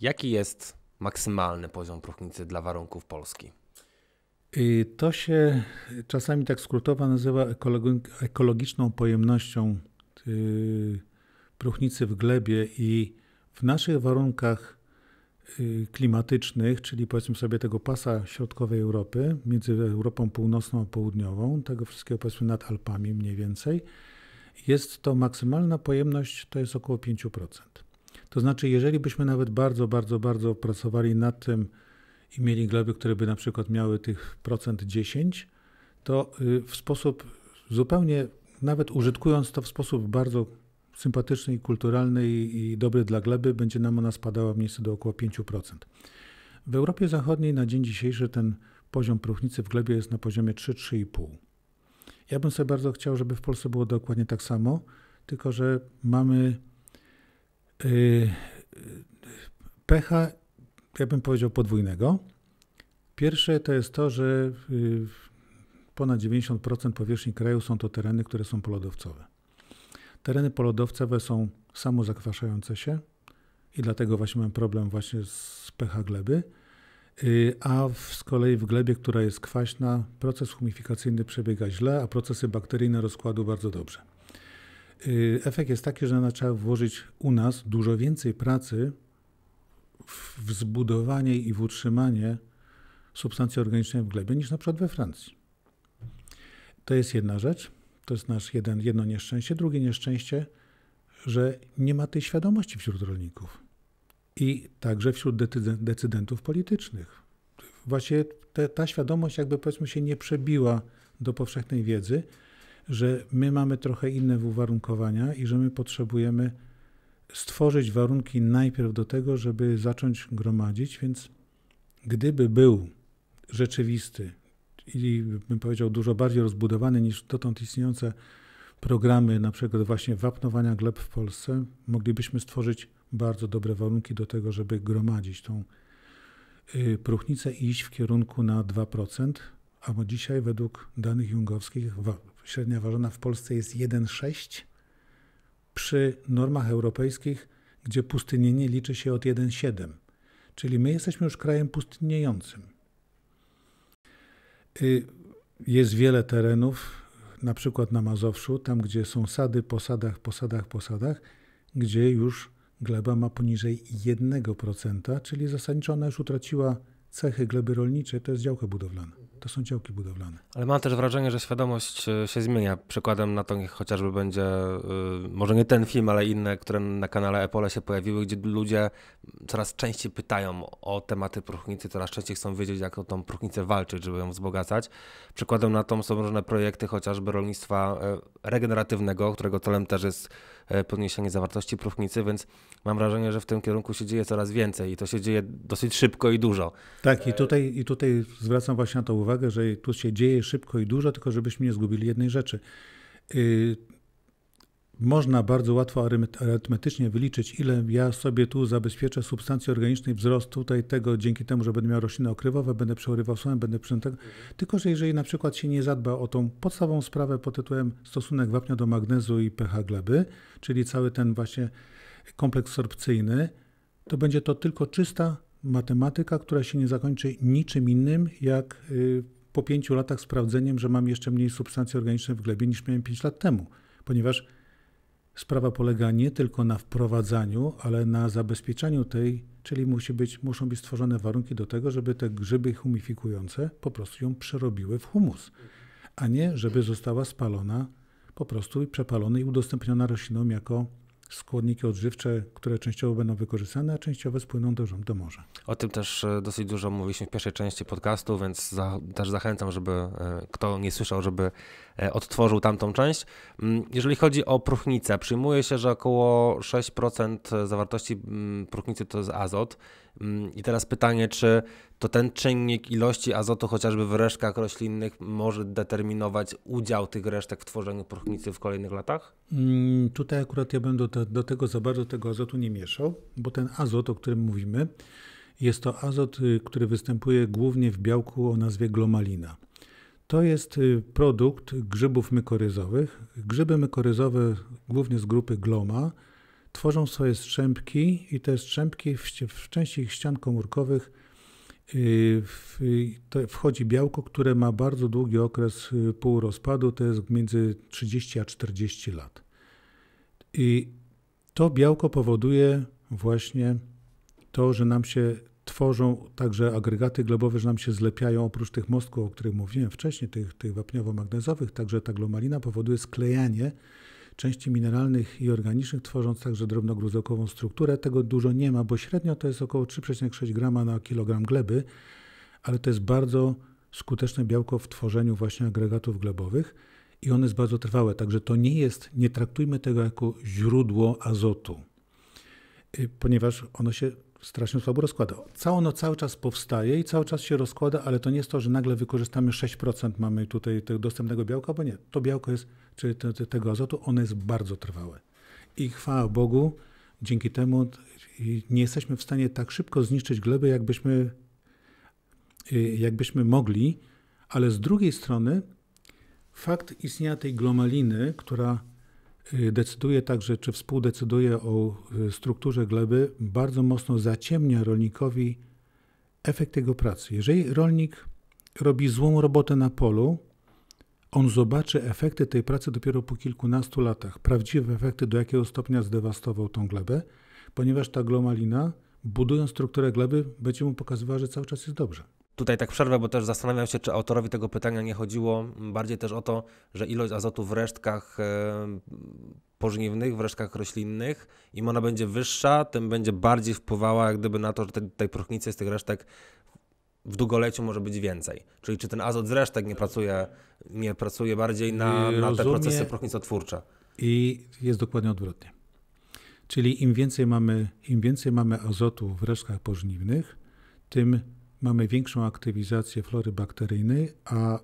Jaki jest maksymalny poziom próchnicy dla warunków Polski? Y, to się czasami tak skrótowo nazywa ekologiczną pojemnością y, próchnicy w glebie i w naszych warunkach y, klimatycznych, czyli powiedzmy sobie tego pasa środkowej Europy, między Europą Północną a Południową, tego wszystkiego powiedzmy nad Alpami mniej więcej, jest to maksymalna pojemność, to jest około 5%. To znaczy, jeżeli byśmy nawet bardzo, bardzo, bardzo pracowali nad tym i mieli gleby, które by na przykład miały tych procent 10, to y, w sposób zupełnie, nawet użytkując to w sposób bardzo sympatyczny i kulturalny i, i dobry dla gleby, będzie nam ona spadała mniej więcej do około 5%. W Europie Zachodniej na dzień dzisiejszy ten poziom próchnicy w glebie jest na poziomie 3-3,5. Ja bym sobie bardzo chciał, żeby w Polsce było dokładnie tak samo, tylko że mamy Y, pecha, ja bym powiedział, podwójnego. Pierwsze to jest to, że y, ponad 90% powierzchni kraju są to tereny, które są polodowcowe. Tereny polodowcowe są samozakwaszające się i dlatego właśnie mam problem właśnie z pH gleby. Y, a w, z kolei w glebie, która jest kwaśna, proces humifikacyjny przebiega źle, a procesy bakteryjne rozkładu bardzo dobrze. Y, efekt jest taki, że trzeba włożyć u nas dużo więcej pracy w zbudowanie i w utrzymanie substancji organicznej w glebie niż na przykład we Francji. To jest jedna rzecz, to jest nasz jeden, jedno nieszczęście. Drugie nieszczęście, że nie ma tej świadomości wśród rolników i także wśród decydentów politycznych. Właśnie te, ta świadomość jakby powiedzmy się nie przebiła do powszechnej wiedzy, że my mamy trochę inne uwarunkowania i że my potrzebujemy stworzyć warunki najpierw do tego, żeby zacząć gromadzić, więc gdyby był rzeczywisty i bym powiedział dużo bardziej rozbudowany niż dotąd istniejące programy, na przykład właśnie wapnowania gleb w Polsce, moglibyśmy stworzyć bardzo dobre warunki do tego, żeby gromadzić tą y, próchnicę i iść w kierunku na 2%, a dzisiaj według danych jungowskich średnia ważona w Polsce jest 1,6. Przy normach europejskich, gdzie pustynienie liczy się od 1,7. Czyli my jesteśmy już krajem pustynniejącym. Y, jest wiele terenów, na przykład na Mazowszu, tam gdzie są sady posadach, posadach, posadach, gdzie już gleba ma poniżej 1%, czyli zasadniczo ona już utraciła cechy gleby rolniczej, to jest działka budowlana to są działki budowlane. Ale mam też wrażenie, że świadomość e, się zmienia. Przykładem na to chociażby będzie, e, może nie ten film, ale inne, które na kanale Epole się pojawiły, gdzie ludzie coraz częściej pytają o tematy próchnicy, coraz częściej chcą wiedzieć, jak o tą próchnicę walczyć, żeby ją wzbogacać. Przykładem na to są różne projekty chociażby rolnictwa e, regeneratywnego, którego celem też jest podniesienie zawartości próchnicy, więc mam wrażenie, że w tym kierunku się dzieje coraz więcej i to się dzieje dosyć szybko i dużo. Tak, i tutaj, i tutaj zwracam właśnie na to uwagę uwagę, że tu się dzieje szybko i dużo, tylko żebyśmy nie zgubili jednej rzeczy. Y, można bardzo łatwo arytmetycznie wyliczyć, ile ja sobie tu zabezpieczę substancji organicznej wzrostu tutaj tego dzięki temu, że będę miał rośliny okrywowe, będę przeorywał słonę, będę przynętego. Tylko, że jeżeli na przykład się nie zadba o tą podstawową sprawę pod tytułem stosunek wapnia do magnezu i pH gleby, czyli cały ten właśnie kompleks sorpcyjny, to będzie to tylko czysta matematyka, która się nie zakończy niczym innym, jak y, po pięciu latach sprawdzeniem, że mam jeszcze mniej substancji organicznych w glebie niż miałem pięć lat temu, ponieważ sprawa polega nie tylko na wprowadzaniu, ale na zabezpieczaniu tej, czyli musi być, muszą być stworzone warunki do tego, żeby te grzyby humifikujące po prostu ją przerobiły w humus, a nie żeby została spalona po prostu i przepalona i udostępniona roślinom jako składniki odżywcze, które częściowo będą wykorzystane, a częściowo spłyną do, do morza. O tym też e, dosyć dużo mówiliśmy w pierwszej części podcastu, więc za, też zachęcam, żeby e, kto nie słyszał, żeby E, odtworzył tamtą część. Mm, jeżeli chodzi o próchnicę, przyjmuje się, że około 6% zawartości mm, próchnicy to jest azot. Mm, I teraz pytanie, czy to ten czynnik ilości azotu chociażby w resztkach roślinnych może determinować udział tych resztek w tworzeniu próchnicy w kolejnych latach? tutaj akurat ja bym do, do tego za bardzo tego azotu nie mieszał, bo ten azot, o którym mówimy, jest to azot, y, który występuje głównie w białku o nazwie glomalina. To jest y, produkt grzybów mykoryzowych. Grzyby mykoryzowe, głównie z grupy gloma, tworzą swoje strzępki i te strzępki w, w części ich ścian komórkowych y, w, y, wchodzi białko, które ma bardzo długi okres półrozpadu, to jest między 30 a 40 lat. I to białko powoduje właśnie to, że nam się tworzą także agregaty glebowe, że nam się zlepiają oprócz tych mostków, o których mówiłem wcześniej, tych, tych wapniowo-magnezowych, także ta glomalina powoduje sklejanie części mineralnych i organicznych, tworząc także drobnogruzełkową strukturę. Tego dużo nie ma, bo średnio to jest około 3,6 g na kilogram gleby, ale to jest bardzo skuteczne białko w tworzeniu właśnie agregatów glebowych i one jest bardzo trwałe. Także to nie jest, nie traktujmy tego jako źródło azotu, y, ponieważ ono się strasznie słabo rozkłada. Całe ono cały czas powstaje i cały czas się rozkłada, ale to nie jest to, że nagle wykorzystamy 6% mamy tutaj tego dostępnego białka, bo nie. To białko jest, czy te, te, tego azotu, ono jest bardzo trwałe. I chwała Bogu, dzięki temu nie jesteśmy w stanie tak szybko zniszczyć gleby, jakbyśmy, y, jakbyśmy mogli, ale z drugiej strony fakt istnienia tej glomaliny, która decyduje także, czy współdecyduje o e, strukturze gleby, bardzo mocno zaciemnia rolnikowi efekt jego pracy. Jeżeli rolnik robi złą robotę na polu, on zobaczy efekty tej pracy dopiero po kilkunastu latach, prawdziwe efekty, do jakiego stopnia zdewastował tą glebę, ponieważ ta glomalina, budując strukturę gleby, będzie mu pokazywała, że cały czas jest dobrze. Tutaj tak przerwę, bo też zastanawiam się, czy autorowi tego pytania nie chodziło bardziej też o to, że ilość azotu w resztkach e, pożniwnych, w resztkach roślinnych, im ona będzie wyższa, tym będzie bardziej wpływała jak gdyby na to, że tej, tej próchnicy z tych resztek w długoleciu może być więcej. Czyli czy ten azot z resztek nie pracuje, nie pracuje bardziej na, na te procesy próchnicotwórcze. I jest dokładnie odwrotnie. Czyli im więcej mamy, im więcej mamy azotu w resztkach pożniwnych, tym mamy większą aktywizację flory bakteryjnej, a y,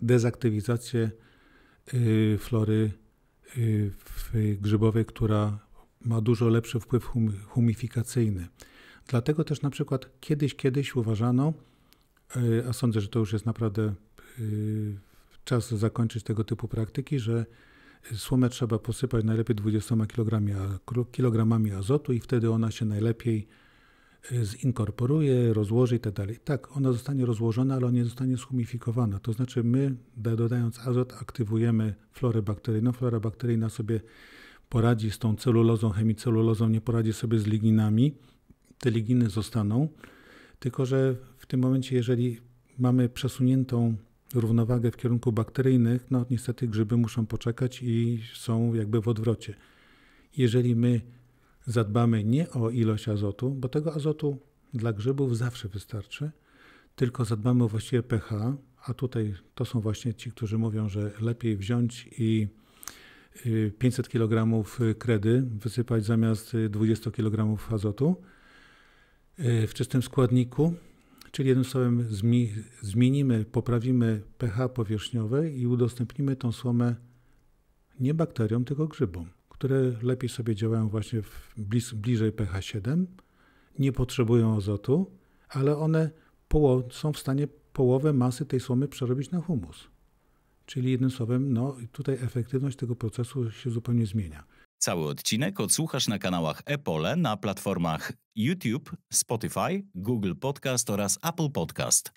dezaktywizację y, flory y, grzybowej, która ma dużo lepszy wpływ humifikacyjny. Dlatego też na przykład kiedyś, kiedyś uważano, a sądzę, że to już jest naprawdę czas zakończyć tego typu praktyki, że słomę trzeba posypać najlepiej 20 kg, kilogramami azotu i wtedy ona się najlepiej zinkorporuje, rozłoży i tak dalej. Tak, ona zostanie rozłożona, ale ona nie zostanie schumifikowana. To znaczy my, dodając azot, aktywujemy florę bakteryjną. Flora bakteryjna sobie poradzi z tą celulozą, chemicelulozą, nie poradzi sobie z ligninami. Te liginy zostaną, tylko że w tym momencie, jeżeli mamy przesuniętą równowagę w kierunku bakteryjnych, no niestety grzyby muszą poczekać i są jakby w odwrocie. Jeżeli my zadbamy nie o ilość azotu, bo tego azotu dla grzybów zawsze wystarczy, tylko zadbamy o właściwe pH, a tutaj to są właśnie ci, którzy mówią, że lepiej wziąć i 500 y, kg y, kredy wysypać zamiast 20 y, kg azotu w czystym składniku, czyli jednym słowem zmienimy, poprawimy pH powierzchniowe i udostępnimy tą słomę nie bakteriom, tylko grzybom które lepiej sobie działają właśnie w bliżej pH 7, nie potrzebują azotu, ale one są w stanie połowę masy tej słomy przerobić na humus. Czyli jednym słowem, no tutaj efektywność tego procesu się zupełnie zmienia. Cały odcinek odsłuchasz na kanałach Epole na platformach YouTube, Spotify, Google Podcast oraz Apple Podcast.